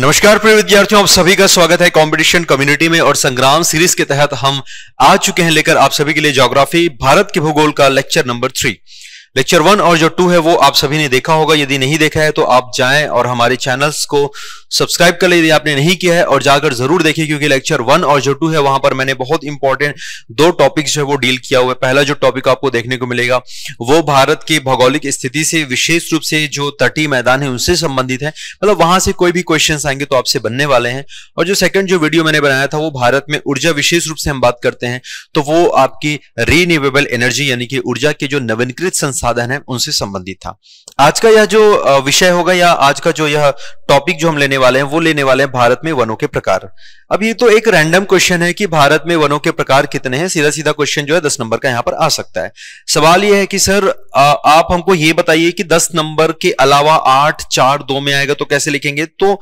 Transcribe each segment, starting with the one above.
नमस्कार प्रिय विद्यार्थियों आप सभी का स्वागत है कंपटीशन कम्युनिटी में और संग्राम सीरीज के तहत हम आ चुके हैं लेकर आप सभी के लिए ज्योग्राफी भारत के भूगोल का lecture number three lecture one और जो टू है वो आप सभी ने देखा होगा यदि नहीं देखा है तो आप जाएं और हमारे चैनल्स को सब्सक्राइब कर लें यदि आपने नहीं किया है और जाकर जरूर देखें क्योंकि लेक्चर वन और जो टू है वहां पर मैंने बहुत इंपॉर्टेंट दो टॉपिक्स जो है वो डील किया हुआ है पहला जो टॉपिक आपको देखने को मिलेगा वो भारत की भौगोलिक स्थिति से विशेष रूप से जो तटीय मैदान है उनसे संबंधित है मतलब वहां से कोई भी क्वेश्चन आएंगे तो आपसे बनने वाले हैं और जो सेकंड जो वीडियो मैंने बनाया था वो भारत में ऊर्जा विशेष रूप से हम बात करते हैं तो वो आपकी रीन्यूएबल एनर्जी यानी कि ऊर्जा के जो नवीनकृत संसाधन है उनसे संबंधित था आज का यह जो विषय होगा या आज का जो यह टॉपिक जो हम लेने वाले हैं वो लेने वाले हैं भारत में वनों के प्रकार अब ये तो एक रैंडम क्वेश्चन है कि भारत में वनों के प्रकार कितने हैं सीधा सीधा क्वेश्चन जो है दस नंबर का यहाँ पर आ सकता है सवाल यह है कि सर आप हमको ये बताइए कि दस नंबर के अलावा आठ चार दो में आएगा तो कैसे लिखेंगे तो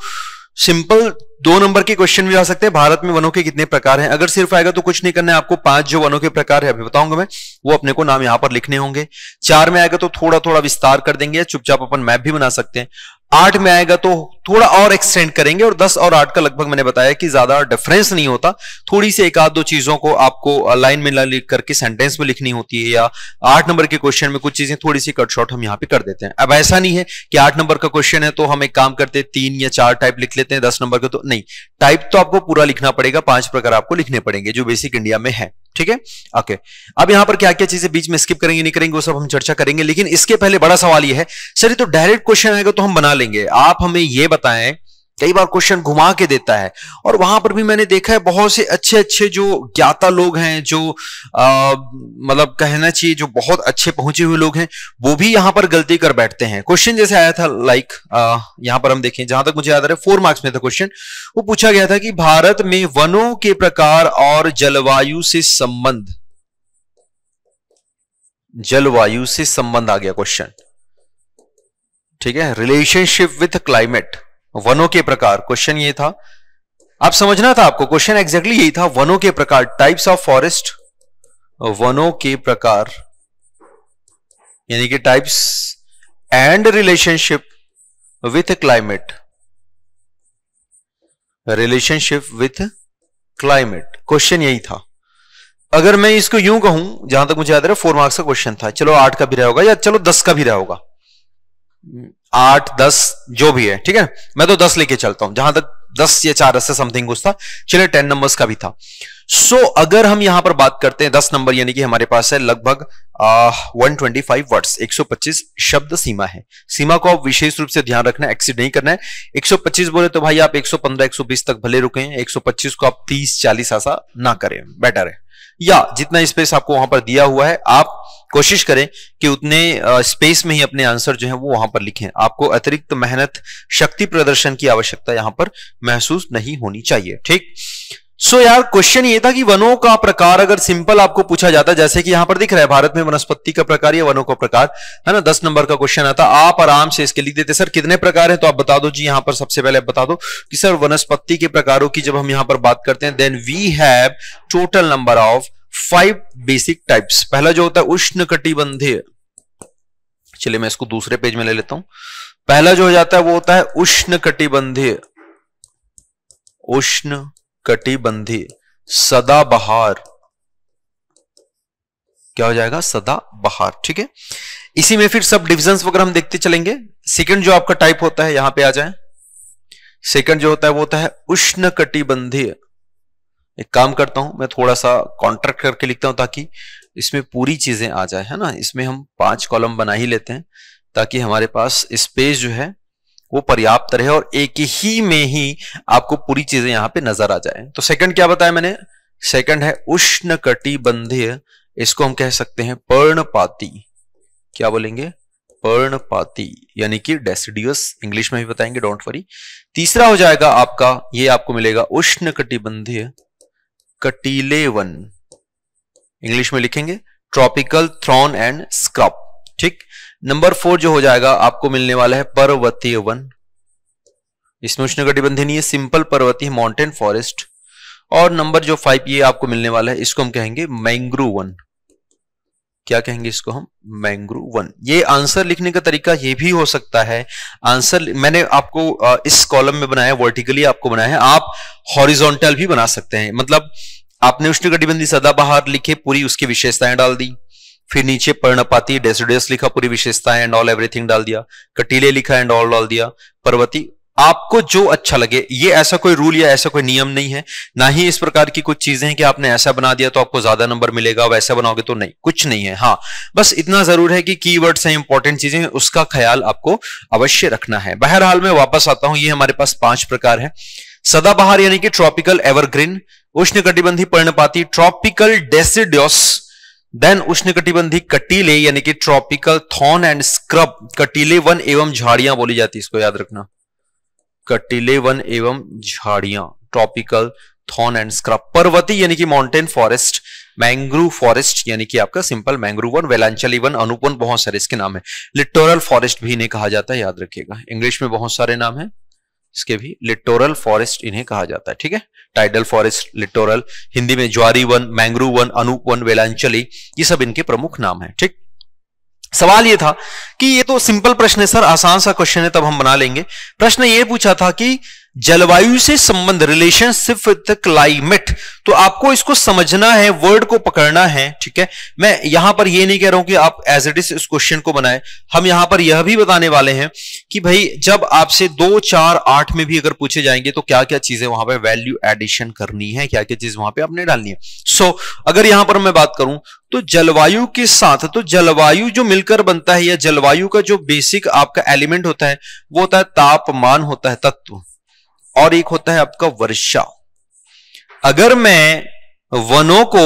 सिंपल दो नंबर के क्वेश्चन भी आ सकते हैं भारत में वनों के कितने प्रकार हैं अगर सिर्फ आएगा तो कुछ नहीं करना है आपको पांच जो वनों के प्रकार है अभी बताऊंगा मैं वो अपने को नाम यहां पर लिखने होंगे चार में आएगा तो थोड़ा थोड़ा विस्तार कर देंगे चुपचाप अपन मैप भी बना सकते हैं आठ में आएगा तो थोड़ा और एक्सटेंड करेंगे और दस और आठ का लगभग मैंने बताया कि ज्यादा डिफरेंस नहीं होता थोड़ी सी एक आध दो चीजों को आपको लाइन में लिख करके सेंटेंस में लिखनी होती है या आठ नंबर के क्वेश्चन में कुछ चीजें थोड़ी सी कट शॉर्ट हम यहाँ पे कर देते हैं अब ऐसा नहीं है कि आठ नंबर का क्वेश्चन है तो हम एक काम करते हैं तीन या चार टाइप लिख लेते हैं दस नंबर का तो नहीं टाइप तो आपको पूरा लिखना पड़ेगा पांच प्रकार आपको लिखने पड़ेंगे जो बेसिक इंडिया में है ठीक है ओके अब यहां पर क्या क्या चीजें बीच में स्किप करेंगे नहीं करेंगे वो सब हम चर्चा करेंगे लेकिन इसके पहले बड़ा सवाल यह है सर ये तो डायरेक्ट क्वेश्चन आएगा तो हम बना लेंगे आप हमें ये बताएं कई बार क्वेश्चन घुमा के देता है और वहां पर भी मैंने देखा है बहुत से अच्छे अच्छे जो ज्ञाता लोग हैं जो मतलब कहना चाहिए जो बहुत अच्छे पहुंचे हुए लोग हैं वो भी यहां पर गलती कर बैठते हैं क्वेश्चन जैसे आया था लाइक यहां पर हम देखें जहां तक मुझे याद आ रहा है फोर मार्क्स में था क्वेश्चन वो पूछा गया था कि भारत में वनों के प्रकार और जलवायु से संबंध जलवायु से संबंध आ गया क्वेश्चन ठीक है रिलेशनशिप विथ क्लाइमेट वनों के प्रकार क्वेश्चन ये था आप समझना था आपको क्वेश्चन एग्जैक्टली यही था वनों के प्रकार टाइप्स ऑफ फॉरेस्ट वनों के प्रकार यानी कि types and relationship with climate relationship with climate question यही था अगर मैं इसको यूं कहूं जहां तक मुझे याद है फोर मार्क्स का क्वेश्चन था चलो आठ का भी रहा होगा या चलो दस का भी रहा होगा आठ दस जो भी है ठीक है मैं तो दस लेके चलता हूं जहां तक दस या चार से समथिंग कुछ था चलिए टेन नंबर्स का भी था सो so, अगर हम यहां पर बात करते हैं दस नंबर यानी कि हमारे पास है लगभग वन ट्वेंटी फाइव वर्ड्स एक सौ पच्चीस शब्द सीमा है सीमा को आप विशेष रूप से ध्यान रखना एक्सीड नहीं करना है एक सौ पच्चीस बोले तो भाई आप एक सौ पंद्रह एक सौ बीस तक भले रुके एक सौ पच्चीस को आप तीस चालीस ऐसा ना करें बेटर है या जितना स्पेस आपको वहां पर दिया हुआ है आप कोशिश करें कि उतने स्पेस में ही अपने आंसर जो है वो वहां पर लिखें आपको अतिरिक्त मेहनत शक्ति प्रदर्शन की आवश्यकता यहां पर महसूस नहीं होनी चाहिए ठीक सो so, यार क्वेश्चन ये था कि वनों का प्रकार अगर सिंपल आपको पूछा जाता जैसे कि यहां पर दिख रहा है भारत में वनस्पति का प्रकार या वनों का प्रकार है ना दस नंबर का क्वेश्चन आता आप आराम से इसके लिख देते सर कितने प्रकार है तो आप बता दो जी यहां पर सबसे पहले बता दो कि सर वनस्पति के प्रकारों की जब हम यहां पर बात करते हैं then we have total number of five basic types पहला जो होता है उष्ण कटिबंधीय चलिए मैं इसको दूसरे पेज में ले लेता हूं पहला जो हो जाता है वो होता है उष्ण कटिबंधीय उष्ण कटिबंधी सदा बहार क्या हो जाएगा सदा बहार ठीक है इसी में फिर सब डिविजन वगैरह हम देखते चलेंगे सेकंड जो आपका टाइप होता है यहां पे आ जाए सेकंड जो होता है वो होता है उष्ण कटिबंधीय एक काम करता हूं मैं थोड़ा सा कॉन्ट्रैक्ट करके लिखता हूं ताकि इसमें पूरी चीजें आ जाए है ना इसमें हम पांच कॉलम बना ही लेते हैं ताकि हमारे पास स्पेस जो है वो पर्याप्त रहे और एक ही में ही आपको पूरी चीजें यहां पे नजर आ जाए तो सेकंड क्या बताया मैंने सेकंड है उष्ण कटिबंधीय इसको हम कह सकते हैं पर्णपाती क्या बोलेंगे पर्णपाती यानी कि डेसिडियस इंग्लिश में भी बताएंगे डोंट वरी तीसरा हो जाएगा आपका ये आपको मिलेगा उष्ण कटिबंधीय कटीले वन इंग्लिश में लिखेंगे ट्रॉपिकल थ्रॉन एंड स्क्रब ठीक नंबर फोर जो हो जाएगा आपको मिलने वाला है पर्वतीय वन इसमें उष्णकटिबंधनीय सिंपल पर्वतीय माउंटेन फॉरेस्ट और नंबर जो फाइव ये आपको मिलने वाला है इसको हम कहेंगे मैंग्रू वन क्या कहेंगे इसको हम मैंग्रू वन ये आंसर लिखने का तरीका ये भी हो सकता है आंसर मैंने आपको इस कॉलम में बनाया वर्टिकली आपको बनाया है आप हॉरिजॉन्टल भी बना सकते हैं मतलब आपने कटिबंधी सदाबहार लिखे पूरी उसकी विशेषताएं डाल दी फिर नीचे पर्णपाती डेसिडस लिखा पूरी विशेषता एंड ऑल एवरीथिंग डाल दिया कटीले लिखा एंड ऑल डाल दिया पर्वती आपको जो अच्छा लगे ये ऐसा कोई रूल या ऐसा कोई नियम नहीं है ना ही इस प्रकार की कुछ चीजें हैं कि आपने ऐसा बना दिया तो आपको ज्यादा नंबर मिलेगा वैसा बनाओगे तो नहीं कुछ नहीं है हाँ बस इतना जरूर है कि कीवर्ड्स हैं इंपॉर्टेंट चीजें हैं उसका ख्याल आपको अवश्य रखना है बहरहाल मैं वापस आता हूं ये हमारे पास पांच प्रकार है सदाबहार यानी कि ट्रॉपिकल एवरग्रीन उष्ण कटिबंधी पर्णपाती ट्रॉपिकल डेसिडियोस देन कटिबंधी कटीले यानी कि ट्रॉपिकल थॉन एंड स्क्रब कटीले वन एवं झाड़ियां बोली जाती है इसको याद रखना कटीले वन एवं झाड़ियां ट्रॉपिकल थॉन एंड स्क्रब पर्वती यानी कि माउंटेन फॉरेस्ट मैंग्रूव फॉरेस्ट यानी कि आपका सिंपल मैंग्रूव वन वेलांचली वन अनुपन बहुत सारे इसके नाम है लिटोरल फॉरेस्ट भी इन्हें कहा जाता है याद रखिएगा इंग्लिश में बहुत सारे नाम है इसके भी लिटोरल फॉरेस्ट इन्हें कहा जाता है ठीक है टाइडल फॉरेस्ट लिटोरल हिंदी में ज्वारी वन मैंग्रू वन अनूप वन वेलांचली ये सब इनके प्रमुख नाम है ठीक सवाल ये था कि ये तो सिंपल प्रश्न है सर आसान सा क्वेश्चन है तब हम बना लेंगे प्रश्न ये पूछा था कि जलवायु से संबंध रिलेशनशिप विद क्लाइमेट तो आपको इसको समझना है वर्ड को पकड़ना है ठीक है मैं यहां पर यह नहीं कह रहा हूं कि आप एज इट इज इस क्वेश्चन को बनाए हम यहां पर यह भी बताने वाले हैं कि भाई जब आपसे दो चार आठ में भी अगर पूछे जाएंगे तो क्या क्या चीजें वहां पर वैल्यू एडिशन करनी है क्या क्या चीज वहां पर आपने डालनी है सो so, अगर यहां पर मैं बात करूं तो जलवायु के साथ तो जलवायु जो मिलकर बनता है या जलवायु का जो बेसिक आपका एलिमेंट होता है वो होता है तापमान होता है तत्व और एक होता है आपका वर्षा अगर मैं वनों को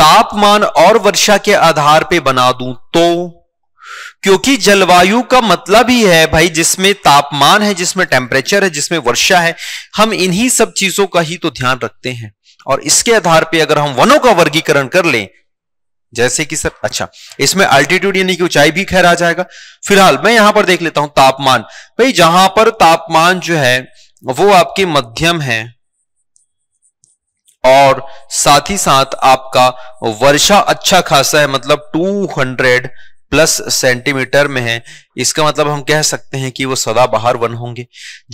तापमान और वर्षा के आधार पे बना दूं तो क्योंकि जलवायु का मतलब ही है भाई जिसमें तापमान है जिसमें टेम्परेचर है जिसमें वर्षा है हम इन्हीं सब चीजों का ही तो ध्यान रखते हैं और इसके आधार पे अगर हम वनों का वर्गीकरण कर लें जैसे कि सर अच्छा इसमें अल्टीट्यूड यानी कि ऊंचाई भी खैर आ जाएगा फिलहाल मैं यहां पर देख लेता हूं तापमान भाई जहां पर तापमान जो है वो आपकी मध्यम है और साथ ही साथ आपका वर्षा अच्छा खासा है मतलब 200 प्लस सेंटीमीटर में है इसका मतलब हम कह सकते हैं कि वो बाहर वन होंगे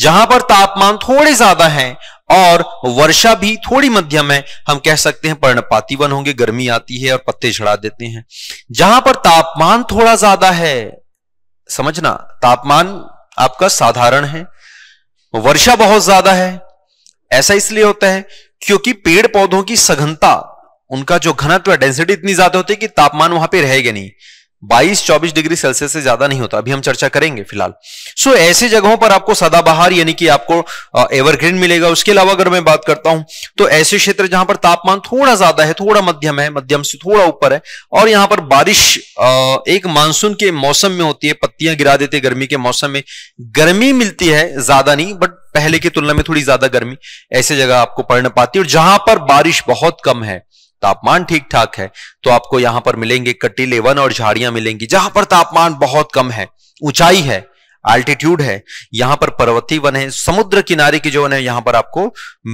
जहां पर तापमान थोड़े ज्यादा है और वर्षा भी थोड़ी मध्यम है हम कह सकते हैं पर्णपाती वन होंगे गर्मी आती है और पत्ते झड़ा देते हैं जहां पर तापमान थोड़ा ज्यादा है समझना तापमान आपका साधारण है वर्षा बहुत ज्यादा है ऐसा इसलिए होता है क्योंकि पेड़ पौधों की सघनता उनका जो घनत्व डेंसिटी इतनी ज्यादा होती है कि तापमान वहां पे रहेगा नहीं 22 24 डिग्री सेल्सियस से ज्यादा नहीं होता अभी हम चर्चा करेंगे फिलहाल सो ऐसे जगहों पर आपको सदाबहार यानी कि आपको एवरग्रीन मिलेगा उसके अलावा अगर मैं बात करता हूं तो ऐसे क्षेत्र जहां पर तापमान थोड़ा ज्यादा है थोड़ा मध्यम है मध्यम से थोड़ा ऊपर है और यहां पर बारिश एक मानसून के मौसम में होती है पत्तियां गिरा देते गर्मी के मौसम में गर्मी मिलती है ज्यादा नहीं बट पहले की तुलना में थोड़ी ज्यादा गर्मी ऐसे जगह आपको पड़ने पाती है और जहां पर बारिश बहुत कम है तापमान ठीक ठाक है तो आपको यहां पर मिलेंगे कटीले वन और झाड़ियां मिलेंगी जहां पर तापमान बहुत कम है ऊंचाई है एल्टीट्यूड है यहां पर पर्वतीय वन है समुद्र किनारे के जो वन है यहां पर आपको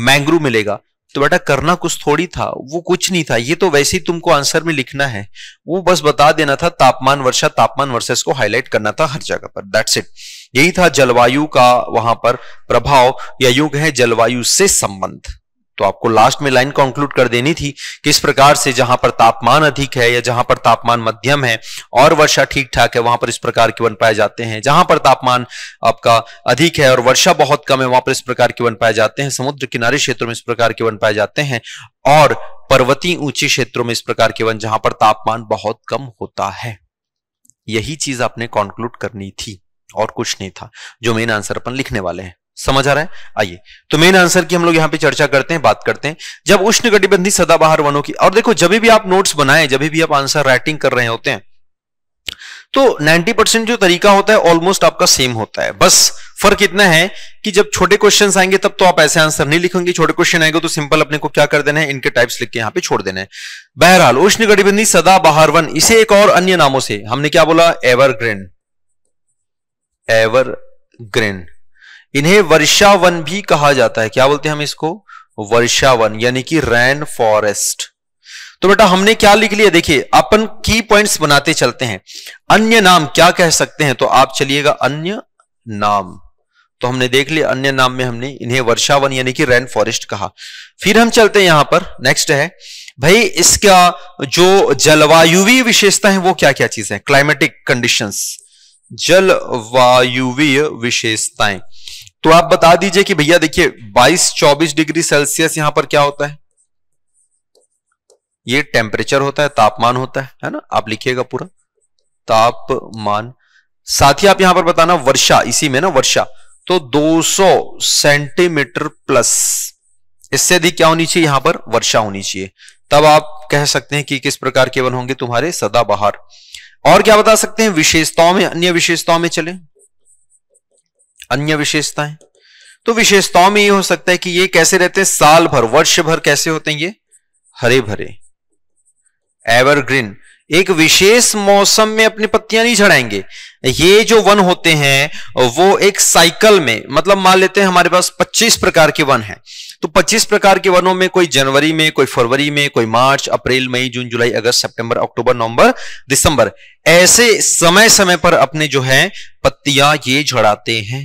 मैंग्रू मिलेगा तो बेटा करना कुछ थोड़ी था वो कुछ नहीं था ये तो वैसे ही तुमको आंसर में लिखना है वो बस बता देना था तापमान वर्षा तापमान वर्षा को हाईलाइट करना था हर जगह पर दैट्स इट यही था जलवायु का वहां पर प्रभाव या युग है जलवायु से संबंध तो आपको लास्ट में लाइन कंक्लूड कर देनी थी किस प्रकार से जहां पर तापमान अधिक है या जहां पर तापमान मध्यम है और वर्षा ठीक ठाक है वहां पर इस प्रकार के वन पाए जाते हैं जहां पर तापमान आपका अधिक है और वर्षा बहुत कम है वहां पर इस प्रकार के वन पाए जाते हैं समुद्र किनारे क्षेत्रों में इस प्रकार के वन पाए जाते हैं और पर्वतीय ऊंचे क्षेत्रों में इस प्रकार के वन जहां पर तापमान बहुत कम होता है यही चीज आपने कॉन्क्लूड करनी थी और कुछ नहीं था जो मेन आंसर अपन लिखने वाले हैं समझ आ रहा है आइए तो मेन आंसर की हम लोग यहां पे चर्चा करते हैं बात करते हैं जब उष्ण गठबंधी सदाबहार वनों की और देखो जब भी आप नोट्स बनाए जब भी आप आंसर राइटिंग कर रहे होते हैं तो 90 परसेंट जो तरीका होता है ऑलमोस्ट आपका सेम होता है बस फर्क इतना है कि जब छोटे क्वेश्चन आएंगे तब तो आप ऐसे आंसर नहीं लिखेंगे छोटे क्वेश्चन आएंगे तो सिंपल अपने को क्या कर देना है इनके टाइप्स लिख के यहां पे छोड़ देना है बहरहाल उष्ण गठबंधी सदा वन इसे एक और अन्य नामों से हमने क्या बोला एवरग्रेन एवरग्रेन इन्हें वर्षावन भी कहा जाता है क्या बोलते हैं हम इसको वर्षावन यानी कि रैन फॉरेस्ट तो बेटा हमने क्या लिख लिया देखिए अपन की पॉइंट्स बनाते चलते हैं अन्य नाम क्या कह सकते हैं तो आप चलिएगा अन्य नाम तो हमने देख लिया अन्य नाम में हमने इन्हें वर्षावन यानी कि रेन फॉरेस्ट कहा फिर हम चलते हैं यहां पर नेक्स्ट है भाई इसका जो जलवायु विशेषता है वो क्या क्या चीज है क्लाइमेटिक कंडीशंस जलवायुवीय विशेषताएं तो आप बता दीजिए कि भैया देखिए 22-24 डिग्री सेल्सियस यहां पर क्या होता है ये टेम्परेचर होता है तापमान होता है है ना आप लिखिएगा पूरा तापमान साथ ही आप यहां पर बताना वर्षा इसी में ना वर्षा तो 200 सेंटीमीटर प्लस इससे अधिक क्या होनी चाहिए यहां पर वर्षा होनी चाहिए तब आप कह सकते हैं कि किस प्रकार के वन होंगे तुम्हारे सदाबहार और क्या बता सकते हैं विशेषताओं में अन्य विशेषताओं में चले अन्य विशेषताएं तो विशेषताओं में ये हो सकता है कि ये कैसे रहते हैं साल भर वर्ष भर कैसे होते हैं ये हरे भरे एवरग्रीन एक विशेष मौसम में अपनी पत्तियां नहीं झड़ाएंगे ये जो वन होते हैं वो एक साइकिल में मतलब मान लेते हैं हमारे पास 25 प्रकार के वन हैं तो 25 प्रकार के वनों में कोई जनवरी में कोई फरवरी में कोई मार्च अप्रैल मई जून जुलाई अगस्त सितंबर अक्टूबर नवंबर दिसंबर ऐसे समय समय पर अपने जो है पत्तियां ये झड़ाते हैं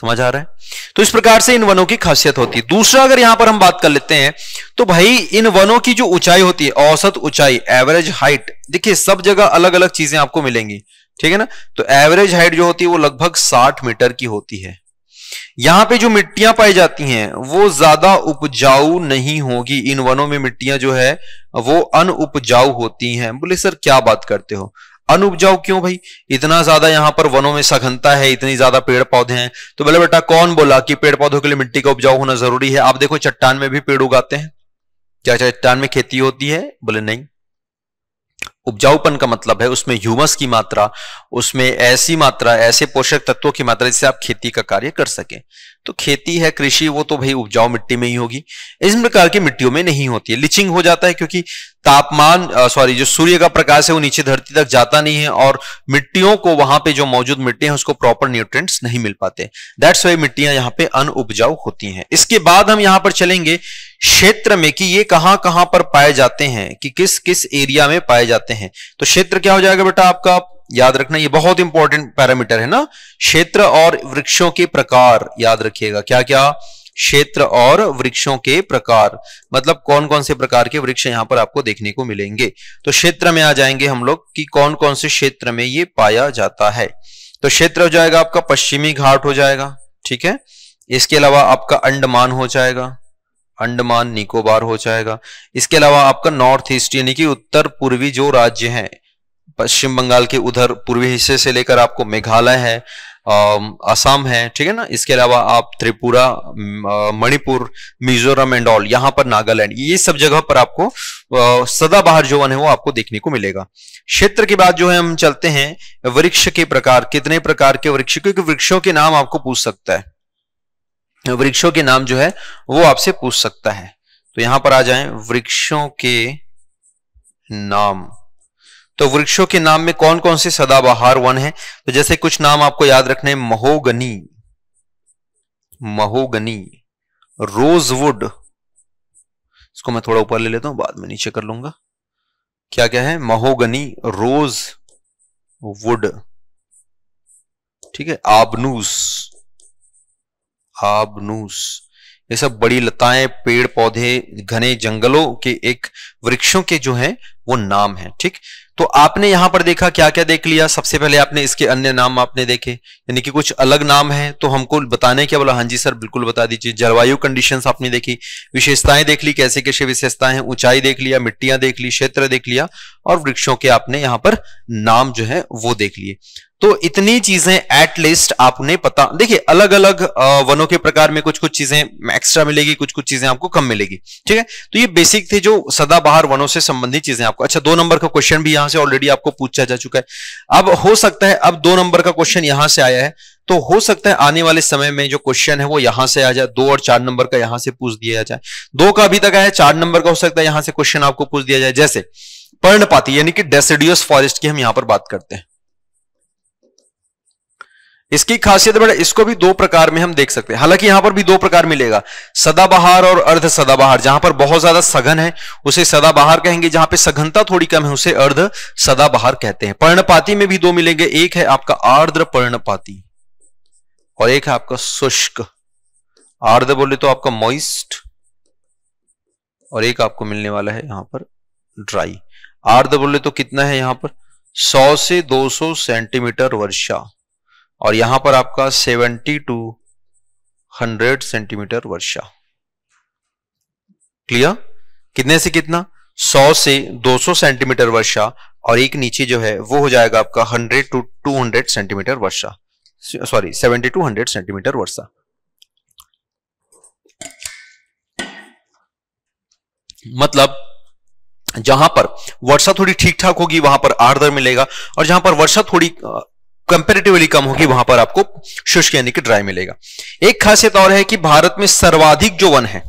समझ आ रहा है तो इस प्रकार से इन वनों की खासियत होती है दूसरा अगर यहां पर हम बात कर लेते हैं तो भाई इन वनों की जो ऊंचाई होती है औसत ऊंचाई एवरेज हाइट देखिए सब जगह अलग अलग चीजें आपको मिलेंगी ठीक है ना तो एवरेज हाइट जो होती है वो लगभग साठ मीटर की होती है यहां पे जो मिट्टियां पाई जाती हैं वो ज्यादा उपजाऊ नहीं होगी इन वनों में मिट्टियां जो है वो अन होती हैं बोले सर क्या बात करते हो अनुपजाऊ क्यों भाई इतना ज्यादा यहां पर वनों में सघनता है इतनी ज्यादा पेड़ पौधे हैं तो बोले बेटा कौन बोला कि पेड़ पौधों के लिए मिट्टी का उपजाऊ होना जरूरी है आप देखो चट्टान में भी पेड़ उगाते हैं क्या चट्टान में खेती होती है बोले नहीं उपजाऊपन का मतलब है उसमें ह्यूमस की मात्रा उसमें ऐसी मात्रा ऐसे पोषक तत्वों की मात्रा जिससे आप खेती का कार्य कर सकें तो खेती है कृषि वो तो भाई उपजाऊ मिट्टी में ही होगी इस प्रकार की मिट्टियों में नहीं होती है लिचिंग हो जाता है क्योंकि तापमान सॉरी जो सूर्य का प्रकाश है वो नीचे धरती तक जाता नहीं है और मिट्टियों को वहां पे जो मौजूद मिट्टी है उसको प्रॉपर न्यूट्रिएंट्स नहीं मिल पाते दैट्स वाई मिट्टियां यहाँ पे अन उपजाऊ होती हैं इसके बाद हम यहाँ पर चलेंगे क्षेत्र में कि ये कहाँ कहाँ पर पाए जाते हैं कि किस किस एरिया में पाए जाते हैं तो क्षेत्र क्या हो जाएगा बेटा आपका याद रखना ये बहुत इंपॉर्टेंट पैरामीटर है ना क्षेत्र और वृक्षों के प्रकार याद रखिएगा क्या क्या क्षेत्र और वृक्षों के प्रकार मतलब कौन कौन से प्रकार के वृक्ष यहां पर आपको देखने को मिलेंगे तो क्षेत्र में आ जाएंगे हम लोग कि कौन कौन से क्षेत्र में ये पाया जाता है तो क्षेत्र हो जाएगा आपका पश्चिमी घाट हो जाएगा ठीक है इसके अलावा आपका अंडमान हो जाएगा अंडमान निकोबार हो जाएगा इसके अलावा आपका नॉर्थ ईस्ट यानी कि उत्तर पूर्वी जो राज्य हैं पश्चिम बंगाल के उधर पूर्वी हिस्से से लेकर आपको मेघालय है असम है ठीक है ना इसके अलावा आप त्रिपुरा मणिपुर मिजोरम एंड ऑल यहां पर नागालैंड ये सब जगह पर आपको सदाबहार जो वन है वो आपको देखने को मिलेगा क्षेत्र के बाद जो है हम चलते हैं वृक्ष के प्रकार कितने प्रकार के वृक्ष क्योंकि वृक्षों के नाम आपको पूछ सकता है वृक्षों के नाम जो है वो आपसे पूछ सकता है तो यहां पर आ जाए वृक्षों के नाम तो वृक्षों के नाम में कौन कौन से सदाबहार वन है तो जैसे कुछ नाम आपको याद रखने महोगनी महोगनी रोजवुड इसको मैं थोड़ा ऊपर ले लेता हूं बाद में नीचे कर लूंगा क्या क्या है महोगनी रोज वुड ठीक है आबनूस आबनूस ये सब बड़ी लताएं पेड़ पौधे घने जंगलों के एक वृक्षों के जो हैं वो नाम है ठीक तो आपने यहां पर देखा क्या क्या देख लिया सबसे पहले आपने इसके अन्य नाम आपने देखे यानी कि कुछ अलग नाम है तो हमको बताने क्या बोला हाँ जी सर बिल्कुल बता दीजिए जलवायु कंडीशन आपने देखी विशेषताएं देख ली कैसे कैसे विशेषताएं हैं ऊंचाई देख लिया मिट्टियां देख ली क्षेत्र देख लिया और वृक्षों के आपने यहां पर नाम जो है वो देख लिए तो इतनी चीजें एटलीस्ट आपने पता देखिए अलग अलग वनों के प्रकार में कुछ कुछ चीजें एक्स्ट्रा मिलेगी कुछ कुछ चीजें आपको कम मिलेगी ठीक है तो ये बेसिक थे जो सदाबहार वनों से संबंधित चीजें आपको अच्छा दो नंबर का क्वेश्चन भी यहां से ऑलरेडी आपको पूछा जा चुका है अब हो सकता है अब दो नंबर का क्वेश्चन यहां से आया है तो हो सकता है आने वाले समय में जो क्वेश्चन है वो यहां से आ जाए दो और चार नंबर का यहां से पूछ दिया जाए दो का अभी तक आया चार नंबर का हो सकता है यहां से क्वेश्चन आपको पूछ दिया जाए जैसे पर्णपाती यानी कि डेसिडियस फॉरेस्ट की हम यहां पर बात करते हैं इसकी खासियत बड़ा इसको भी दो प्रकार में हम देख सकते हैं हालांकि यहां पर भी दो प्रकार मिलेगा सदाबहार और अर्ध सदाबहार जहां पर बहुत ज्यादा सघन है उसे सदाबहार कहेंगे जहां पे सघनता थोड़ी कम है उसे अर्ध सदाबहार कहते हैं पर्णपाती में भी दो मिलेंगे एक है आपका आर्द्र पर्णपाती और एक है आपका शुष्क आर्द्र बोले तो आपका मॉइस्ट और एक आपको मिलने वाला है यहां पर ड्राई आर्द्र बोले तो कितना है यहां पर सौ से सौ सेंटीमीटर वर्षा और यहां पर आपका सेवेंटी टू हंड्रेड सेंटीमीटर वर्षा क्लियर कितने से कितना 100 से 200 सेंटीमीटर वर्षा और एक नीचे जो है वो हो जाएगा आपका 100 टू 200 सेंटीमीटर वर्षा sorry seventy two hundred centimetre वर्षा मतलब जहां पर वर्षा थोड़ी ठीक ठाक होगी वहां पर आर्द्र मिलेगा और जहां पर वर्षा थोड़ी कंपेरेटिवली कम होगी वहां पर आपको शुष्क यानी कि ड्राई मिलेगा एक खासियत और है कि भारत में सर्वाधिक जो वन है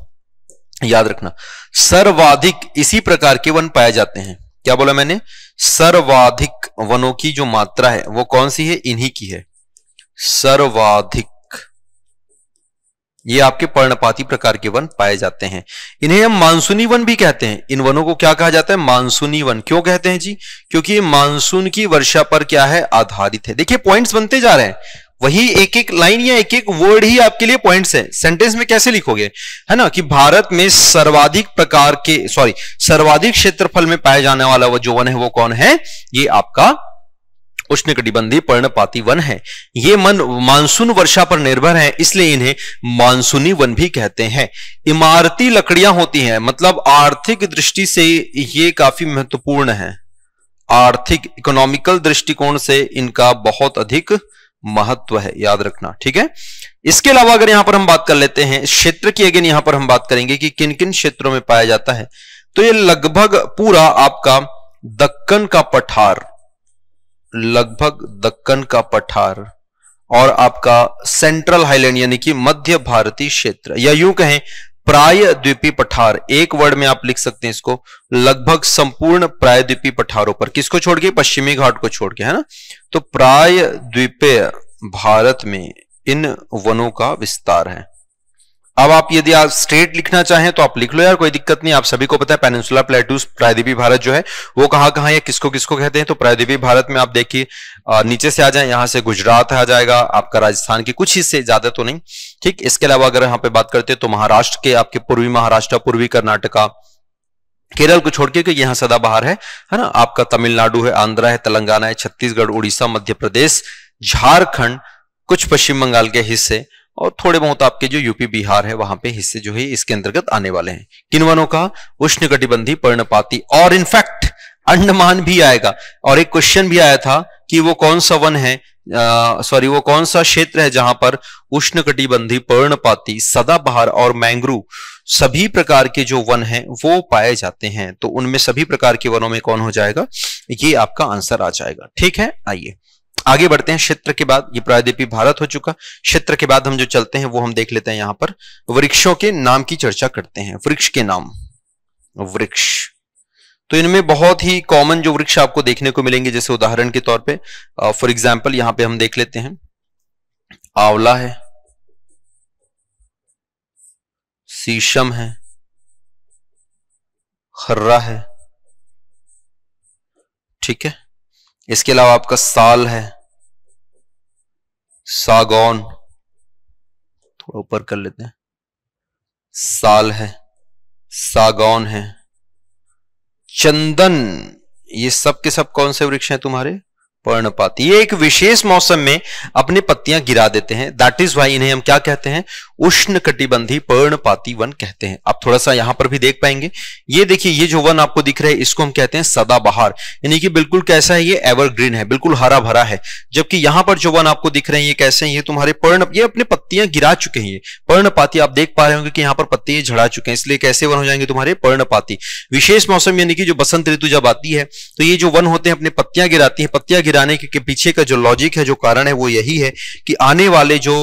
याद रखना सर्वाधिक इसी प्रकार के वन पाए जाते हैं क्या बोला मैंने सर्वाधिक वनों की जो मात्रा है वो कौन सी है इन्हीं की है सर्वाधिक ये आपके पर्णपाती प्रकार के वन पाए जाते हैं इन्हें हम मानसूनी वन भी कहते हैं इन वनों को क्या कहा जाता है मानसूनी वन क्यों कहते हैं जी क्योंकि ये मानसून की वर्षा पर क्या है आधारित है देखिए पॉइंट्स बनते जा रहे हैं वही एक एक लाइन या एक एक वर्ड ही आपके लिए पॉइंट्स है सेंटेंस में कैसे लिखोगे है ना कि भारत में सर्वाधिक प्रकार के सॉरी सर्वाधिक क्षेत्रफल में पाए जाने वाला वो जो वन है वो कौन है ये आपका उष्ण कटिबंधी पर्णपाती वन है ये मन मानसून वर्षा पर निर्भर है इसलिए इन्हें मानसूनी वन भी कहते हैं इमारती लकड़ियां होती हैं मतलब आर्थिक दृष्टि से ये काफी महत्वपूर्ण है आर्थिक इकोनॉमिकल दृष्टिकोण से इनका बहुत अधिक महत्व है याद रखना ठीक है इसके अलावा अगर यहां पर हम बात कर लेते हैं क्षेत्र की अगेन यहां पर हम बात करेंगे कि किन किन क्षेत्रों में पाया जाता है तो ये लगभग पूरा आपका दक्कन का पठार लगभग दक्कन का पठार और आपका सेंट्रल हाईलैंड यानी कि मध्य भारतीय क्षेत्र या यूं कहें प्राय द्वीपी पठार एक वर्ड में आप लिख सकते हैं इसको लगभग संपूर्ण प्राय द्वीपी पठारों पर किसको छोड़ के पश्चिमी घाट को छोड़ के है ना तो प्राय द्वीपीय भारत में इन वनों का विस्तार है अब आप यदि आप स्टेट लिखना चाहें तो आप लिख लो यार कोई दिक्कत नहीं आप सभी को पता है पेनिसुला प्लेटूस प्रायद्वीपी भारत जो है वो कहां कहाँ या किसको किसको कहते हैं तो प्रायद्वीपी भारत में आप देखिए नीचे से आ जाए यहां से गुजरात आ जाएगा आपका राजस्थान के कुछ हिस्से ज्यादा तो नहीं ठीक इसके अलावा अगर यहाँ पे बात करते हैं तो महाराष्ट्र के आपके पूर्वी महाराष्ट्र पूर्वी कर्नाटका केरल को छोड़ के क्योंकि यहाँ सदाबहार है है ना आपका तमिलनाडु है आंध्रा है तेलंगाना है छत्तीसगढ़ उड़ीसा मध्य प्रदेश झारखंड कुछ पश्चिम बंगाल के हिस्से और थोड़े बहुत आपके जो यूपी बिहार है वहां पे हिस्से जो है इसके अंतर्गत आने वाले हैं किन वनों का उष्ण कटिबंधी पर्णपाती और इनफैक्ट अंडमान भी आएगा और एक क्वेश्चन भी आया था कि वो कौन सा वन है सॉरी वो कौन सा क्षेत्र है जहां पर उष्ण कटिबंधी पर्णपाती सदाबहार और मैंग्रू सभी प्रकार के जो वन हैं वो पाए जाते हैं तो उनमें सभी प्रकार के वनों में कौन हो जाएगा ये आपका आंसर आ जाएगा ठीक है आइए आगे बढ़ते हैं क्षेत्र के बाद ये प्रायद्वीपी भारत हो चुका क्षेत्र के बाद हम जो चलते हैं वो हम देख लेते हैं यहां पर वृक्षों के नाम की चर्चा करते हैं वृक्ष के नाम वृक्ष तो इनमें बहुत ही कॉमन जो वृक्ष आपको देखने को मिलेंगे जैसे उदाहरण के तौर पे फॉर एग्जाम्पल यहां पे हम देख लेते हैं आंवला है शीशम है खर्रा है ठीक है इसके अलावा आपका साल है सागौन थोड़ा ऊपर कर लेते हैं साल है सागौन है चंदन ये सब के सब कौन से वृक्ष हैं तुम्हारे पर्णपाती ये एक विशेष मौसम में अपनी पत्तियां गिरा देते हैं दैट इज वाई इन्हें हम क्या कहते हैं उष्ण कटिबंधी पर्णपाती वन कहते हैं आप थोड़ा सा यहां पर भी देख पाएंगे ये देखिए ये जो वन आपको दिख रहा है इसको हम कहते हैं सदाबहार यानी कि बिल्कुल कैसा है ये एवरग्रीन है बिल्कुल हरा भरा है जबकि यहां पर जो वन आपको दिख रहे हैं ये कैसे हैं ये तुम्हारे पर्ण ये अपने पत्तियां गिरा चुके हैं ये पर्णपाती आप देख पा रहे होंगे कि यहाँ पर पत्तियां झड़ा चुके हैं इसलिए कैसे वन हो जाएंगे तुम्हारे पर्णपाती विशेष मौसम यानी कि जो बसंत ऋतु जब आती है तो ये जो वन होते हैं अपने पत्तियां गिराती है पत्तियां गिराने के पीछे का जो लॉजिक है जो कारण है वो यही है कि आने वाले जो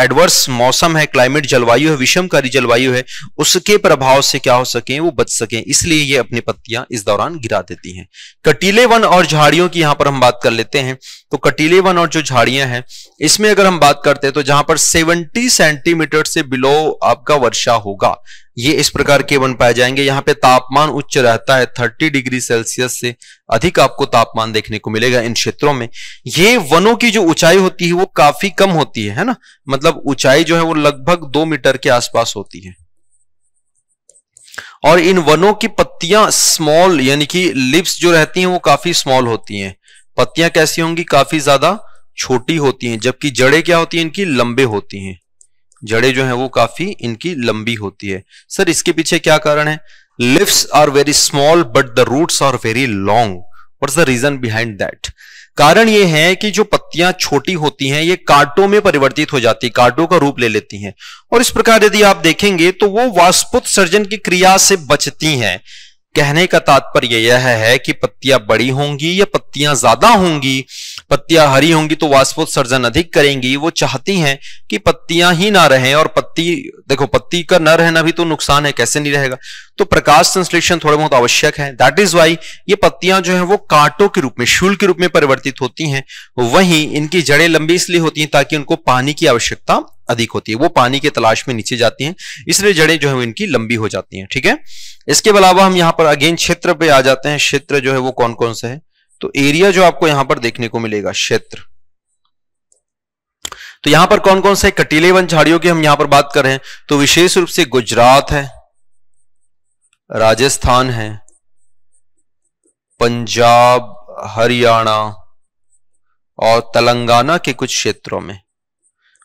एडवर्स मौसम है क्लाइमेट जलवायु है विषमकारी जलवायु है उसके प्रभाव से क्या हो सके वो बच सके इसलिए ये अपनी पत्तियां इस दौरान गिरा देती हैं कटीले वन और झाड़ियों की यहां पर हम बात कर लेते हैं तो कटीले वन और जो झाड़ियां हैं इसमें अगर हम बात करते हैं तो जहां पर 70 सेंटीमीटर से बिलो आपका वर्षा होगा ये इस प्रकार के वन पाए जाएंगे यहाँ पे तापमान उच्च रहता है 30 डिग्री सेल्सियस से अधिक आपको तापमान देखने को मिलेगा इन क्षेत्रों में ये वनों की जो ऊंचाई होती है वो काफी कम होती है है ना मतलब ऊंचाई जो है वो लगभग दो मीटर के आसपास होती है और इन वनों की पत्तियां स्मॉल यानी कि लिप्स जो रहती हैं वो काफी स्मॉल होती हैं पत्तियां कैसी होंगी काफी ज्यादा छोटी होती हैं जबकि जड़ें क्या होती हैं इनकी लंबे होती हैं जड़े जो है वो काफी इनकी लंबी होती है सर इसके पीछे क्या कारण है lips are very small but the roots are very long what's the reason behind that कारण ये है कि जो पत्तियां छोटी होती हैं ये कांटों में परिवर्तित हो जाती है कांटों का रूप ले लेती हैं और इस प्रकार यदि आप देखेंगे तो वो वास्पुत सर्जन की क्रिया से बचती हैं कहने का तात्पर्य यह है कि पत्तियां बड़ी होंगी या पत्तियां ज्यादा होंगी पत्तियां हरी होंगी तो वाष्पोत्सर्जन अधिक करेंगी वो चाहती हैं कि पत्तियां ही ना रहें और पत्ती देखो पत्ती का न रहना भी तो नुकसान है कैसे नहीं रहेगा तो प्रकाश संश्लेषण थोड़ा बहुत आवश्यक है दैट इज वाई ये पत्तियां जो है वो कांटों के रूप में शूल के रूप में परिवर्तित होती हैं वहीं इनकी जड़ें लंबी इसलिए होती हैं ताकि उनको पानी की आवश्यकता अधिक होती है वो पानी के तलाश में नीचे जाती हैं इसलिए जड़ें जो है इनकी लंबी हो जाती हैं ठीक है इसके अलावा हम यहाँ पर अगेन क्षेत्र पे आ जाते हैं क्षेत्र जो है वो कौन कौन से है तो एरिया जो आपको यहां पर देखने को मिलेगा क्षेत्र तो यहां पर कौन कौन से कटीले वन झाड़ियों की हम यहां पर बात कर रहे हैं तो विशेष रूप से गुजरात है राजस्थान है पंजाब हरियाणा और तेलंगाना के कुछ क्षेत्रों में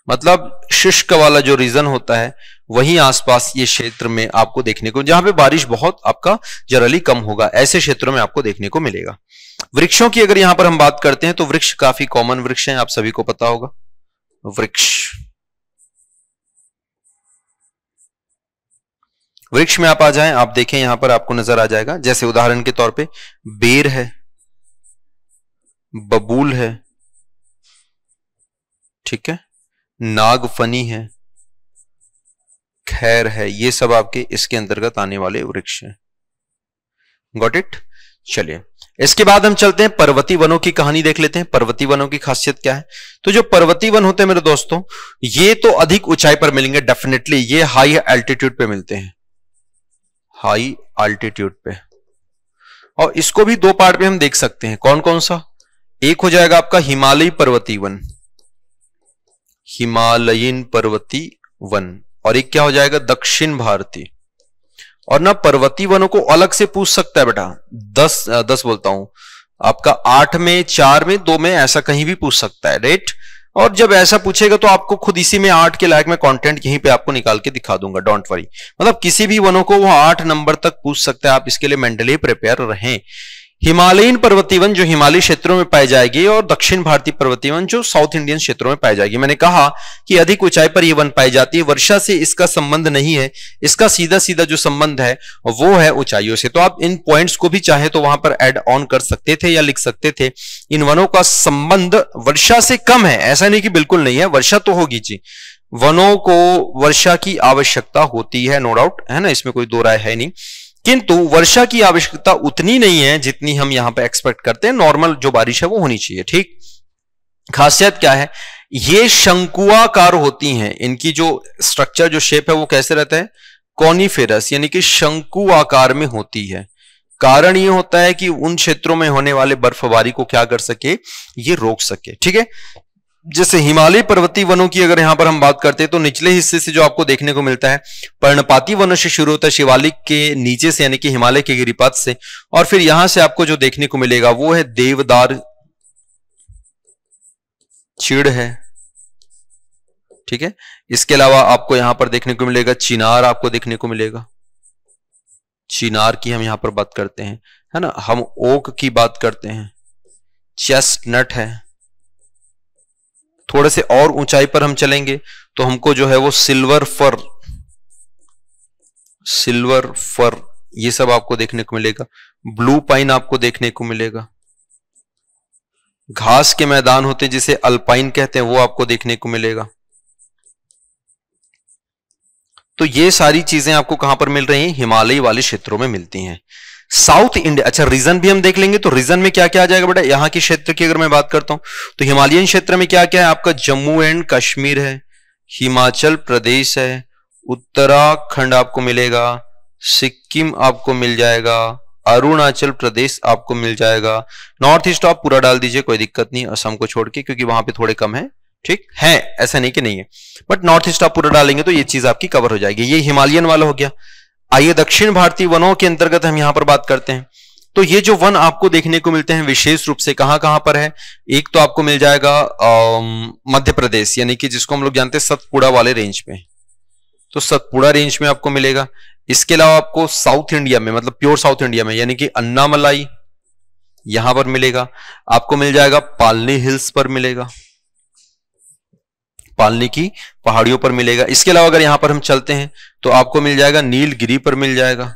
मतलब शुष्क वाला जो रीजन होता है वहीं आसपास ये क्षेत्र में आपको देखने को जहां पे बारिश बहुत आपका जरली कम होगा ऐसे क्षेत्रों में आपको देखने को मिलेगा वृक्षों की अगर यहां पर हम बात करते हैं तो वृक्ष काफी कॉमन वृक्ष हैं आप सभी को पता होगा वृक्ष वृक्ष में आप आ जाएं आप देखें यहां पर आपको नजर आ जाएगा जैसे उदाहरण के तौर पे बेर है बबूल है ठीक है नागफनी है खैर है ये सब आपके इसके अंतर्गत आने वाले वृक्ष हैं गॉट इट चलिए इसके बाद हम चलते हैं पर्वती वनों की कहानी देख लेते हैं पर्वती वनों की खासियत क्या है तो जो पर्वती वन होते हैं मेरे दोस्तों ये तो अधिक ऊंचाई पर मिलेंगे डेफिनेटली ये हाई एल्टीट्यूड पे मिलते हैं हाई अल्टीट्यूड पे और इसको भी दो पार्ट पे हम देख सकते हैं कौन कौन सा एक हो जाएगा आपका हिमालयी पर्वती वन हिमालयीन पर्वती वन और एक क्या हो जाएगा दक्षिण भारतीय और ना पर्वती वनों को अलग से पूछ सकता है बेटा दस दस बोलता हूं आपका आठ में चार में दो में ऐसा कहीं भी पूछ सकता है राइट और जब ऐसा पूछेगा तो आपको खुद इसी में आठ के लायक में कंटेंट यहीं पे आपको निकाल के दिखा दूंगा डोंट वरी मतलब किसी भी वनों को वो आठ नंबर तक पूछ सकता है आप इसके लिए मेंटली प्रिपेयर रहें हिमालयीन पर्वती वन जो हिमालय क्षेत्रों में पाई जाएगी और दक्षिण भारतीय पर्वती वन जो साउथ इंडियन क्षेत्रों में पाई जाएगी मैंने कहा कि अधिक ऊंचाई पर यह वन पाई जाती है वर्षा से इसका संबंध नहीं है इसका सीधा सीधा जो संबंध है वो है ऊंचाइयों से तो आप इन पॉइंट्स को भी चाहे तो वहां पर एड ऑन कर सकते थे या लिख सकते थे इन वनों का संबंध वर्षा से कम है ऐसा नहीं कि बिल्कुल नहीं है वर्षा तो होगी जी वनों को वर्षा की आवश्यकता होती है नो डाउट है ना इसमें कोई दो राय है नहीं किंतु वर्षा की आवश्यकता उतनी नहीं है जितनी हम यहां पर एक्सपेक्ट करते हैं नॉर्मल जो बारिश है वो होनी चाहिए ठीक खासियत क्या है ये शंकुआकार होती हैं इनकी जो स्ट्रक्चर जो शेप है वो कैसे रहते हैं कॉनीफेरस यानी कि शंकु आकार में होती है कारण ये होता है कि उन क्षेत्रों में होने वाले बर्फबारी को क्या कर सके ये रोक सके ठीक है जैसे हिमालय पर्वतीय वनों की अगर यहाँ पर हम बात करते हैं तो निचले हिस्से से जो आपको देखने को मिलता है पर्णपाती वनों से शुरू होता है शिवालिक के नीचे से यानी कि हिमालय के गिरिपात से और फिर यहां से आपको जो देखने को मिलेगा वो है देवदार चिड़ है ठीक है इसके अलावा आपको यहां पर देखने को मिलेगा चिनार आपको देखने को मिलेगा चिनार की हम यहां पर बात करते हैं है ना हम ओक की बात करते हैं चेस्टनट है थोड़े से और ऊंचाई पर हम चलेंगे तो हमको जो है वो सिल्वर फर सिल्वर फर ये सब आपको देखने को मिलेगा ब्लू पाइन आपको देखने को मिलेगा घास के मैदान होते हैं जिसे अल्पाइन कहते हैं वो आपको देखने को मिलेगा तो ये सारी चीजें आपको कहां पर मिल रही हैं हिमालयी वाले क्षेत्रों में मिलती हैं साउथ इंडिया अच्छा रीजन भी हम देख लेंगे तो रीजन में क्या क्या आ जाएगा बेटा यहाँ के क्षेत्र की अगर मैं बात करता हूं तो हिमालयन क्षेत्र में क्या क्या है आपका जम्मू एंड कश्मीर है हिमाचल प्रदेश है उत्तराखंड आपको मिलेगा सिक्किम आपको मिल जाएगा अरुणाचल प्रदेश आपको मिल जाएगा नॉर्थ ईस्ट आप पूरा डाल दीजिए कोई दिक्कत नहीं असम को छोड़ के क्योंकि वहां पे थोड़े कम है ठीक है ऐसा नहीं कि नहीं है बट नॉर्थ ईस्ट आप पूरा डालेंगे तो ये चीज आपकी कवर हो जाएगी ये हिमालयन वाला हो गया आइए दक्षिण भारतीय वनों के अंतर्गत हम यहां पर बात करते हैं तो ये जो वन आपको देखने को मिलते हैं विशेष रूप से कहां कहां पर है एक तो आपको मिल जाएगा मध्य प्रदेश यानी कि जिसको हम लोग जानते हैं सतपुड़ा वाले रेंज में तो सतपुड़ा रेंज में आपको मिलेगा इसके अलावा आपको साउथ इंडिया में मतलब प्योर साउथ इंडिया में यानी कि अन्नामलाई यहां पर मिलेगा आपको मिल जाएगा पालनी हिल्स पर मिलेगा पालनी की पहाड़ियों पर मिलेगा इसके अलावा अगर यहां पर हम चलते हैं तो आपको मिल जाएगा नीलगिरी पर मिल जाएगा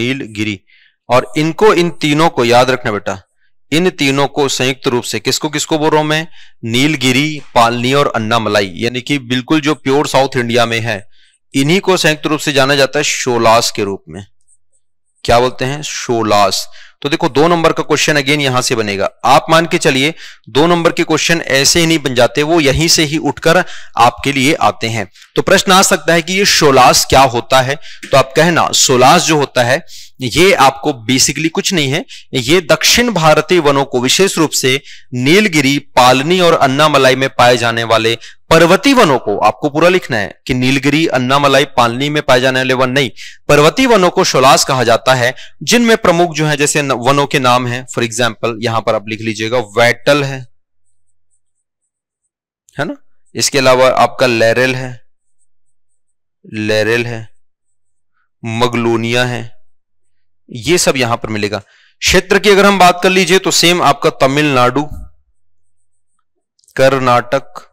नीलगिरी और इनको इन तीनों को याद रखना बेटा इन तीनों को संयुक्त रूप से किसको किसको बोल रहा हूं मैं नीलगिरी पालनी और अन्नामलाई यानी कि बिल्कुल जो प्योर साउथ इंडिया में है इन्हीं को संयुक्त रूप से जाना जाता है शोलास के रूप में क्या बोलते हैं शोलास तो देखो दो नंबर का क्वेश्चन अगेन यहां से बनेगा आप मान के चलिए दो नंबर के क्वेश्चन ऐसे ही नहीं बन जाते वो यहीं से ही उठकर आपके लिए आते हैं तो प्रश्न आ सकता है कि ये शोलास क्या होता है तो आप कहना शोलास जो होता है ये आपको बेसिकली कुछ नहीं है ये दक्षिण भारतीय वनों को विशेष रूप से नीलगिरी पालनी और अन्नामलाई में पाए जाने वाले पर्वती वनों को आपको पूरा लिखना है कि नीलगिरी अन्नामलाई पालनी में पाए जाने वाले वन नहीं पर्वती वनों को शोलास कहा जाता है जिनमें प्रमुख जो है जैसे वनों के नाम है फॉर एग्जाम्पल यहां पर आप लिख लीजिएगा वैटल है है ना इसके अलावा आपका लेरेल है लेरेल है मगलोनिया है ये सब यहां पर मिलेगा क्षेत्र की अगर हम बात कर लीजिए तो सेम आपका तमिलनाडु कर्नाटक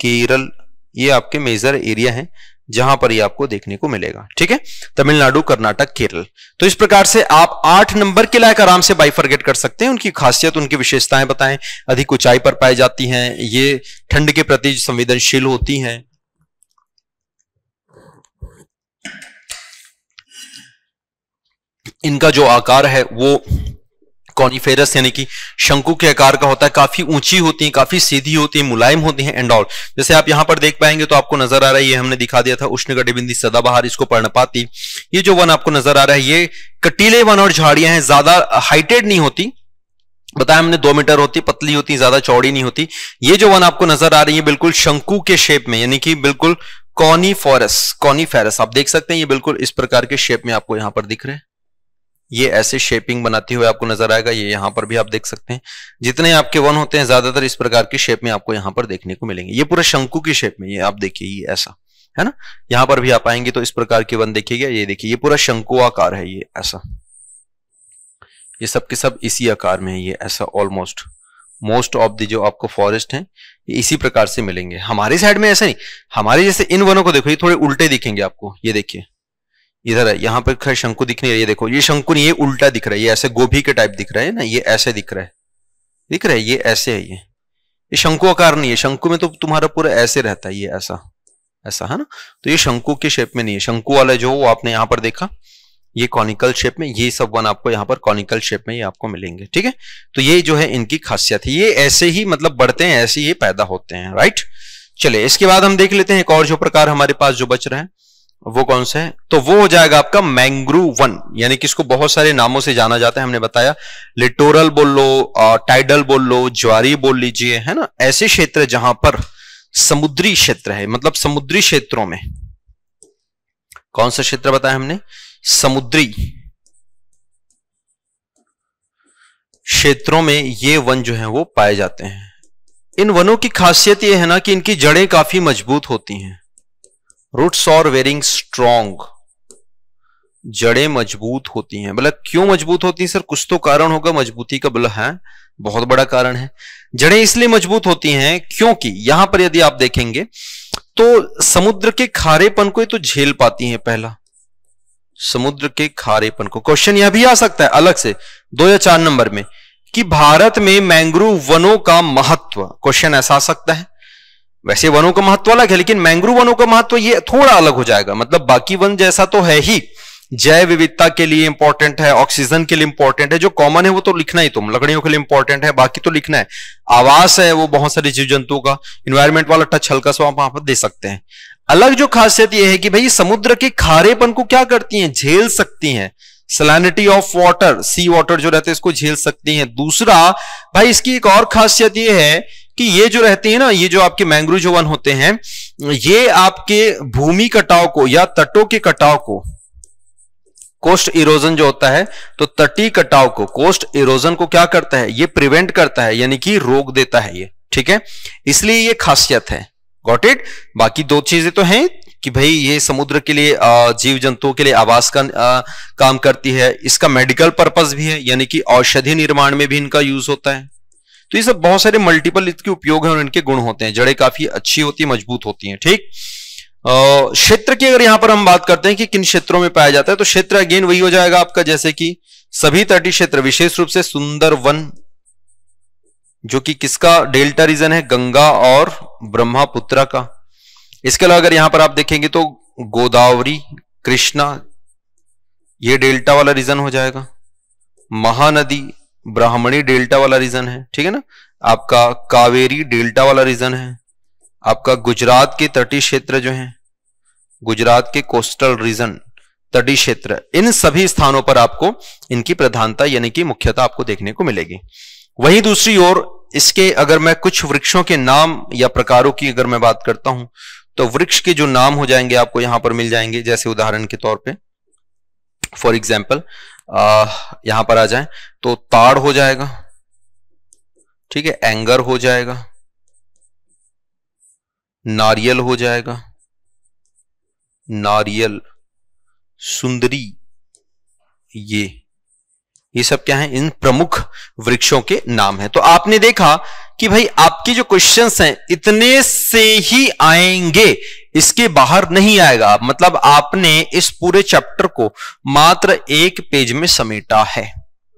केरल ये आपके मेजर एरिया हैं जहां पर ये आपको देखने को मिलेगा ठीक है तमिलनाडु कर्नाटक केरल तो इस प्रकार से आप आठ नंबर के लायक आराम से बाइफरगेट कर सकते हैं उनकी खासियत उनकी विशेषताएं बताएं अधिक ऊंचाई पर पाई जाती हैं ये ठंड के प्रति संवेदनशील होती हैं इनका जो आकार है वो कॉनिफेरस यानी कि शंकु के आकार का होता है काफी ऊंची होती है काफी सीधी होती है मुलायम होती है एंड ऑल जैसे आप यहां पर देख पाएंगे तो आपको नजर आ रहा है ये हमने दिखा दिया था उष्ण गठिबंधी सदाबहार इसको पर्णपाती ये जो वन आपको नजर आ रहा है ये कटीले वन और झाड़ियां हैं ज्यादा हाइटेड नहीं होती बताया हमने दो मीटर होती पतली होती ज्यादा चौड़ी नहीं होती ये जो वन आपको नजर आ रही है बिल्कुल शंकु के शेप में यानी कि बिल्कुल कॉनी कॉनीफेरस आप देख सकते हैं ये बिल्कुल इस प्रकार के शेप में आपको यहां पर दिख रहे हैं ये ऐसे शेपिंग बनाते हुए आपको नजर आएगा ये यहाँ पर भी आप देख सकते हैं जितने आपके वन होते हैं ज्यादातर इस प्रकार की शेप में आपको यहाँ पर देखने को मिलेंगे ये पूरा शंकु की शेप में ये आप देखिए ये ऐसा है ना यहाँ पर भी आप आएंगे तो इस प्रकार के वन देखिएगा ये देखिए ये पूरा शंकु आकार है ये ऐसा ये सब के सब इसी आकार में है ये ऐसा ऑलमोस्ट मोस्ट ऑफ दी जो आपको फॉरेस्ट है ये इसी प्रकार से मिलेंगे हमारी साइड में ऐसा नहीं हमारे जैसे इन वनों को देखो ये थोड़े उल्टे दिखेंगे आपको ये देखिए इधर है यहाँ पर खैर शंकु दिख नहीं रही है देखो ये शंकु नहीं ये उल्टा दिख रहा है ये ऐसे गोभी के टाइप दिख रहा है ना ये ऐसे दिख रहा है दिख रहा है ये ऐसे है ये ये शंकु आकार नहीं है शंकु में तो तुम्हारा पूरा ऐसे रहता है ये ऐसा ऐसा है ना तो ये शंकु के शेप में नहीं है शंकु वाला जो वो आपने यहाँ पर देखा ये कॉनिकल शेप में ये सब वन आपको यहाँ पर कॉनिकल शेप में ये आपको मिलेंगे ठीक है तो ये जो है इनकी खासियत है ये ऐसे ही मतलब बढ़ते हैं ऐसे ही पैदा होते हैं राइट चले इसके बाद हम देख लेते हैं एक और जो प्रकार हमारे पास जो बच रहा है वो कौन सा है तो वो हो जाएगा आपका मैंग्रूव वन यानी कि इसको बहुत सारे नामों से जाना जाता है हमने बताया लिटोरल बोल लो टाइडल बोल लो ज्वारी बोल लीजिए है ना ऐसे क्षेत्र जहां पर समुद्री क्षेत्र है मतलब समुद्री क्षेत्रों में कौन सा क्षेत्र बताया हमने समुद्री क्षेत्रों में ये वन जो है वो पाए जाते हैं इन वनों की खासियत यह है ना कि इनकी जड़ें काफी मजबूत होती हैं रूट्स और वेरिंग स्ट्रॉन्ग जड़े मजबूत होती हैं मतलब क्यों मजबूत होती हैं सर कुछ तो कारण होगा मजबूती का बोला है बहुत बड़ा कारण है जड़ें इसलिए मजबूत होती हैं क्योंकि यहां पर यदि आप देखेंगे तो समुद्र के खारेपन को तो झेल पाती हैं पहला समुद्र के खारेपन को क्वेश्चन यह भी आ सकता है अलग से दो या चार नंबर में कि भारत में मैंग्रोव वनों का महत्व क्वेश्चन ऐसा आ सकता है वैसे वनों का महत्व अलग है लेकिन मैंग्रोव वनों का महत्व ये थोड़ा अलग हो जाएगा मतलब बाकी वन जैसा तो है ही जैव विविधता के लिए इंपॉर्टेंट है ऑक्सीजन के लिए इंपॉर्टेंट है जो कॉमन है वो तो लिखना ही तुम लकड़ियों के लिए इंपॉर्टेंट है बाकी तो लिखना है आवास है वो बहुत सारे जीव जंतुओं का इन्वायरमेंट वाला टच हल्का सा वहां पर दे सकते हैं अलग जो खासियत यह है कि भाई समुद्र के खारेपन को क्या करती हैं झेल सकती हैं salinity of water sea water जो रहते हैं इसको झेल सकती हैं दूसरा भाई इसकी एक और खासियत यह है कि ये जो रहते हैं ना ये जो आपके मैंग्रोव जो वन होते हैं ये आपके भूमि कटाव को या तटों के कटाव को कोस्ट इरोजन जो होता है तो तटी कटाव को कोस्ट इरोजन को क्या करता है ये प्रिवेंट करता है यानी कि रोक देता है ये ठीक है इसलिए ये खासियत है गॉट इट बाकी दो चीजें तो हैं कि भाई ये समुद्र के लिए जीव जंतुओं के लिए आवास का काम करती है इसका मेडिकल पर्पज भी है यानी कि औषधि निर्माण में भी इनका यूज होता है तो ये सब बहुत सारे मल्टीपल इसके उपयोग हैं और इनके गुण होते हैं जड़ें काफी अच्छी होती है मजबूत होती हैं ठीक क्षेत्र की अगर यहां पर हम बात करते हैं कि किन क्षेत्रों में पाया जाता है तो क्षेत्र अगेन वही हो जाएगा आपका जैसे कि सभी तटीय क्षेत्र विशेष रूप से सुंदर वन जो कि किसका डेल्टा रीजन है गंगा और ब्रह्मपुत्रा का इसके अलावा अगर यहां पर आप देखेंगे तो गोदावरी कृष्णा ये डेल्टा वाला रीजन हो जाएगा महानदी ब्राह्मणी डेल्टा वाला रीजन है ठीक है ना आपका कावेरी डेल्टा वाला रीजन है आपका गुजरात के तटीय क्षेत्र जो है गुजरात के कोस्टल रीजन तटीय क्षेत्र इन सभी स्थानों पर आपको इनकी प्रधानता यानी कि मुख्यता आपको देखने को मिलेगी वहीं दूसरी ओर इसके अगर मैं कुछ वृक्षों के नाम या प्रकारों की अगर मैं बात करता हूं तो वृक्ष के जो नाम हो जाएंगे आपको यहां पर मिल जाएंगे जैसे उदाहरण के तौर पर फॉर एग्जाम्पल यहां पर आ जाए तो ताड़ हो जाएगा ठीक है एंगर हो जाएगा नारियल हो जाएगा नारियल सुंदरी ये ये सब क्या है इन प्रमुख वृक्षों के नाम है तो आपने देखा कि भाई आपके जो क्वेश्चंस हैं इतने से ही आएंगे इसके बाहर नहीं आएगा मतलब आपने इस पूरे चैप्टर को मात्र एक पेज में समेटा है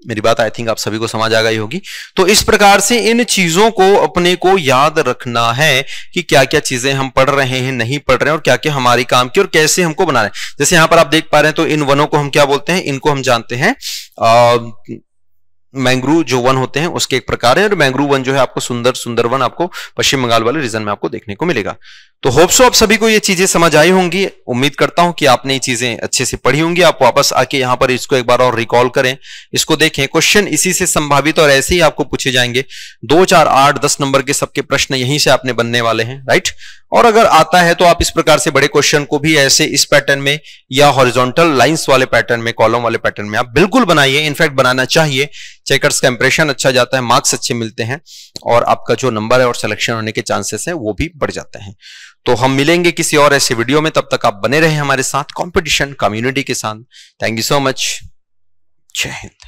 मेरी बात आई थिंक आप सभी को समझ आ गई होगी तो इस प्रकार से इन चीजों को अपने को याद रखना है कि क्या क्या चीजें हम पढ़ रहे हैं नहीं पढ़ रहे हैं और क्या क्या हमारे काम की और कैसे हमको बना रहे हैं जैसे यहां पर आप देख पा रहे हैं तो इन वनों को हम क्या बोलते हैं इनको हम जानते हैं मैंग्रोव जो वन होते हैं उसके एक प्रकार है और मैंग्रू वन जो है आपको सुंदर सुंदर वन आपको पश्चिम बंगाल वाले रीजन में आपको देखने को मिलेगा तो होप्सो आप सभी को ये चीजें समझ आई होंगी उम्मीद करता हूं कि आपने ये चीजें अच्छे से पढ़ी होंगी आप वापस आके यहां पर इसको एक बार और रिकॉल करें इसको देखें क्वेश्चन इसी से संभावित और ऐसे ही आपको पूछे जाएंगे दो चार आठ दस नंबर के सबके प्रश्न यहीं से आपने बनने वाले हैं राइट और अगर आता है तो आप इस प्रकार से बड़े क्वेश्चन को भी ऐसे इस पैटर्न में या हॉरिजोंटल लाइन्स वाले पैटर्न में कॉलम वाले पैटर्न में आप बिल्कुल बनाइए इनफैक्ट बनाना चाहिए चेकर्स का इंप्रेशन अच्छा जाता है मार्क्स अच्छे मिलते हैं और आपका जो नंबर है और सिलेक्शन होने के चांसेस है वो भी बढ़ जाते हैं तो हम मिलेंगे किसी और ऐसे वीडियो में तब तक आप बने रहे हमारे साथ कंपटीशन कम्युनिटी के साथ थैंक यू सो मच जय हिंद